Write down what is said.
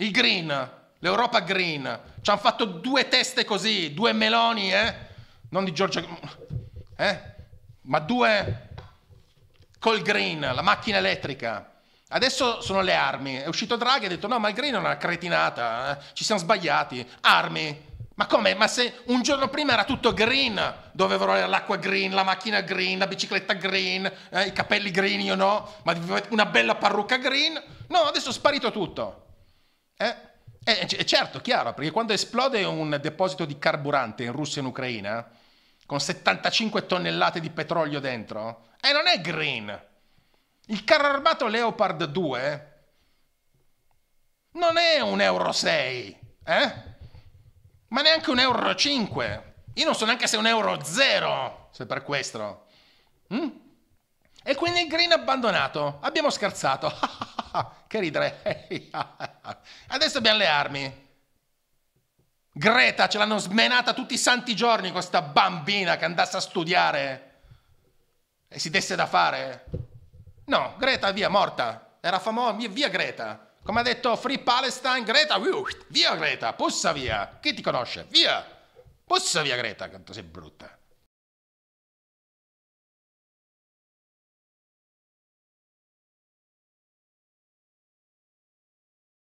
il green, l'Europa green. Ci hanno fatto due teste così, due meloni, eh? Non di Giorgio... Eh? Ma due col green, la macchina elettrica. Adesso sono le armi. È uscito Draghi e ha detto no, ma il green è una cretinata, eh? ci siamo sbagliati. Armi. Ma come? Ma se un giorno prima era tutto green, dovevano avere l'acqua green, la macchina green, la bicicletta green, eh, i capelli green, io no, ma una bella parrucca green. No, adesso è sparito tutto. Eh? Eh, certo, chiaro, perché quando esplode un deposito di carburante in Russia e in Ucraina, con 75 tonnellate di petrolio dentro, eh, non è green. Il carro armato Leopard 2 non è un Euro 6, eh? Ma neanche un Euro 5. Io non so neanche se è un Euro 0, se per questo. Mm? E quindi il green abbandonato. Abbiamo scherzato. che ridere. Adesso abbiamo le armi. Greta ce l'hanno smenata tutti i santi giorni questa bambina che andasse a studiare e si desse da fare. No, Greta via, morta. Era famosa, via, via Greta. Come ha detto Free Palestine, Greta, via Greta, pussa via. Chi ti conosce? Via. Pussa via Greta, quanto sei brutta.